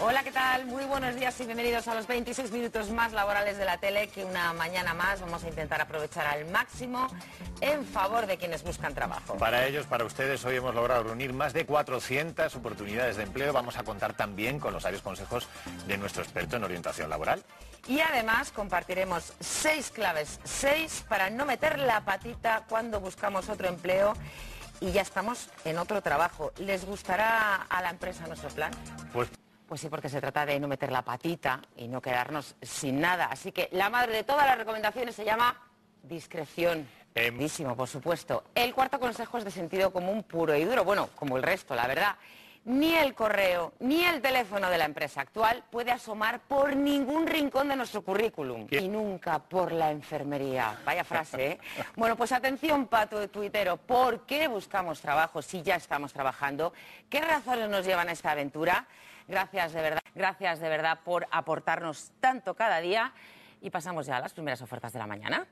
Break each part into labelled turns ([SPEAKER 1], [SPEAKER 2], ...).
[SPEAKER 1] Hola, ¿qué tal? Muy buenos días y bienvenidos a los 26 minutos más laborales de la tele que una mañana más vamos a intentar aprovechar al máximo en favor de quienes buscan trabajo.
[SPEAKER 2] Para ellos, para ustedes, hoy hemos logrado reunir más de 400 oportunidades de empleo. Vamos a contar también con los varios consejos de nuestro experto en orientación laboral.
[SPEAKER 1] Y además compartiremos seis claves, seis para no meter la patita cuando buscamos otro empleo y ya estamos en otro trabajo. ¿Les gustará a la empresa nuestro plan? Pues pues sí, porque se trata de no meter la patita y no quedarnos sin nada. Así que la madre de todas las recomendaciones se llama discreción. Eh... por supuesto. El cuarto consejo es de sentido común puro y duro, bueno, como el resto, la verdad. Ni el correo, ni el teléfono de la empresa actual puede asomar por ningún rincón de nuestro currículum. Y nunca por la enfermería. Vaya frase, ¿eh? bueno, pues atención, pato de tuitero. ¿Por qué buscamos trabajo si ya estamos trabajando? ¿Qué razones nos llevan a esta aventura? Gracias de verdad, gracias de verdad por aportarnos tanto cada día y pasamos ya a las primeras ofertas de la mañana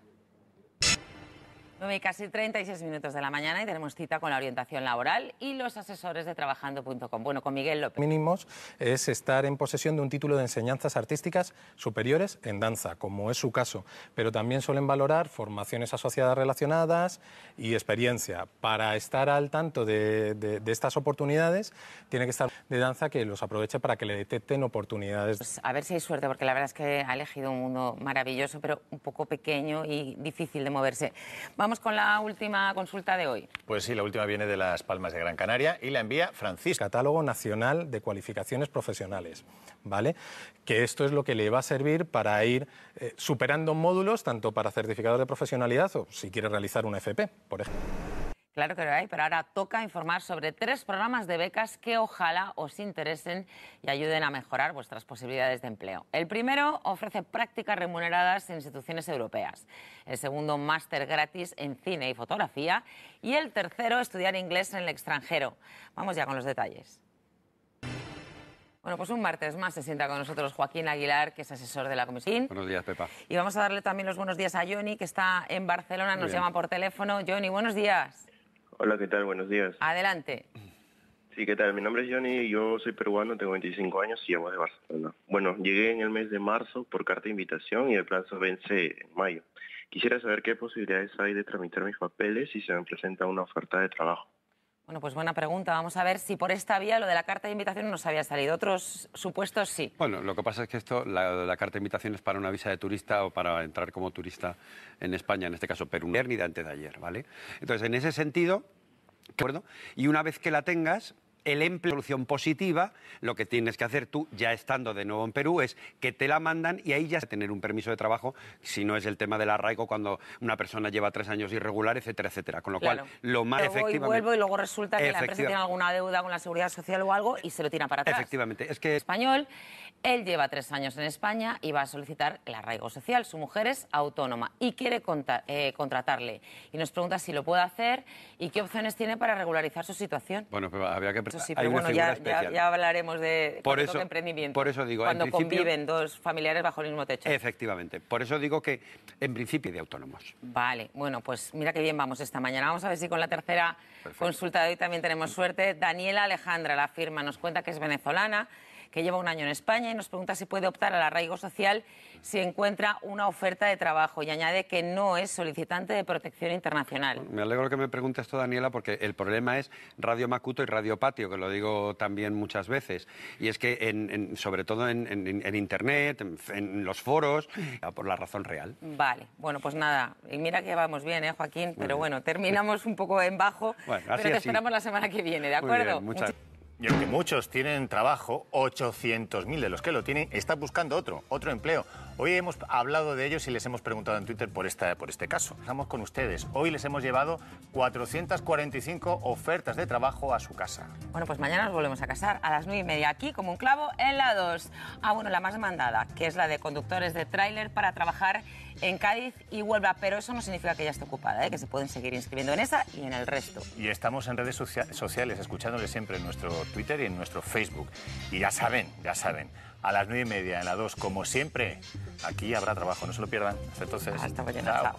[SPEAKER 1] casi 36 minutos de la mañana y tenemos cita con la orientación laboral y los asesores de trabajando.com. Bueno, con Miguel López. Mínimos
[SPEAKER 3] es estar en posesión de un título de enseñanzas artísticas superiores en danza, como es su caso, pero también suelen valorar formaciones asociadas relacionadas y experiencia. Para estar al tanto de, estas oportunidades, tiene que estar de danza que los aproveche para que le detecten oportunidades. Pues,
[SPEAKER 1] a ver si hay suerte, porque la verdad es que ha elegido un mundo maravilloso, pero un poco pequeño y difícil de moverse. Vamos con la última consulta de hoy.
[SPEAKER 3] Pues sí, la última viene de Las Palmas de Gran Canaria y la envía Francisco. Catálogo Nacional de Cualificaciones Profesionales, ¿vale? Que esto es lo que le va a servir para ir eh, superando módulos, tanto para certificado de profesionalidad o si quiere realizar un FP, por ejemplo.
[SPEAKER 1] Claro que lo hay, pero ahora toca informar sobre tres programas de becas que ojalá os interesen y ayuden a mejorar vuestras posibilidades de empleo. El primero ofrece prácticas remuneradas en instituciones europeas, el segundo máster gratis en cine y fotografía y el tercero estudiar inglés en el extranjero. Vamos ya con los detalles. Bueno, pues un martes más se sienta con nosotros Joaquín Aguilar, que es asesor de la comisión. Buenos días, Pepa. Y vamos a darle también los buenos días a Johnny, que está en Barcelona, nos llama por teléfono. Johnny, buenos días.
[SPEAKER 4] Hola, ¿qué tal? Buenos días.
[SPEAKER 1] Adelante.
[SPEAKER 4] Sí, ¿qué tal? Mi nombre es Johnny, yo soy peruano, tengo 25 años y llamo de Barcelona. Bueno, llegué en el mes de marzo por carta de invitación y el plazo vence en mayo. Quisiera saber qué posibilidades hay de tramitar mis papeles si se me presenta una oferta de trabajo.
[SPEAKER 1] Bueno, pues buena pregunta. Vamos a ver si por esta vía lo de la carta de invitación nos había salido. Otros
[SPEAKER 4] supuestos sí. Bueno, lo que pasa es que esto, la, carta de invitación es para una visa de turista o para entrar como turista en España, en este caso Perú, ni de antes de ayer, ¿vale? Entonces, en ese sentido, ¿de acuerdo? Y una vez que la tengas, el empleo solución positiva, lo que tienes que hacer tú, ya estando de nuevo en Perú, es que te la mandan y ahí ya tener un permiso de trabajo, si no es el tema del arraigo cuando una persona lleva tres años irregular, etcétera, etcétera. Con lo cual, lo más efectivo efectivamente... Y vuelvo y luego
[SPEAKER 1] resulta que la empresa tiene alguna deuda con la seguridad social o algo y se lo tira para atrás. Efectivamente. Es que... Español, él lleva tres años en España y va a solicitar el arraigo social. Su mujer es autónoma y quiere eh, contratarle. Y nos pregunta si lo puede hacer y qué opciones tiene para regularizar su situación.
[SPEAKER 4] Bueno, pero había que eso sí, pero bueno, ya, ya,
[SPEAKER 1] hablaremos de por eso, emprendimiento. Por eso digo, cuando conviven dos familiares bajo el mismo techo.
[SPEAKER 4] Efectivamente, por eso digo que en principio de autónomos.
[SPEAKER 1] Vale, bueno, pues mira qué bien vamos esta mañana. Vamos a ver si con la tercera consulta de hoy también tenemos suerte. Daniela Alejandra, la firma, nos cuenta que es venezolana que lleva un año en España y nos pregunta si puede optar al arraigo social si encuentra una oferta de trabajo y añade que no es solicitante de protección internacional.
[SPEAKER 4] me alegro que me pregunte esto, Daniela, porque el problema es Radio Macuto y Radio Patio, que lo digo también muchas veces. Y es que, sobre todo en, Internet, en, los foros, por la razón
[SPEAKER 2] real.
[SPEAKER 1] Vale, bueno, pues nada. Y mira que vamos bien, ¿eh, Joaquín? Pero bueno, terminamos un poco en bajo, pero te esperamos la semana que viene, ¿de acuerdo? muchas...
[SPEAKER 2] gracias. Y aunque muchos tienen trabajo, 800.000 de los que lo tienen están buscando otro, otro empleo, Hoy hemos hablado de ellos y les hemos preguntado en Twitter por, esta, por este caso. Estamos con ustedes. Hoy les hemos llevado 445 ofertas de trabajo a su casa.
[SPEAKER 1] Bueno, pues mañana nos volvemos a casar a las 9 y media aquí, como un clavo en la 2. Ah, bueno, la más demandada, que es la de conductores de tráiler para trabajar en Cádiz y Huelva. Pero eso no significa que ya esté ocupada, ¿eh? que se pueden seguir inscribiendo en esa y en el
[SPEAKER 2] resto. Y estamos en redes sociales, escuchándoles siempre en nuestro Twitter y en nuestro Facebook. Y ya saben, ya saben a las 9 y media en la 2, como siempre. Aquí habrá trabajo, no se lo pierdan. Hasta entonces. Hasta mañana.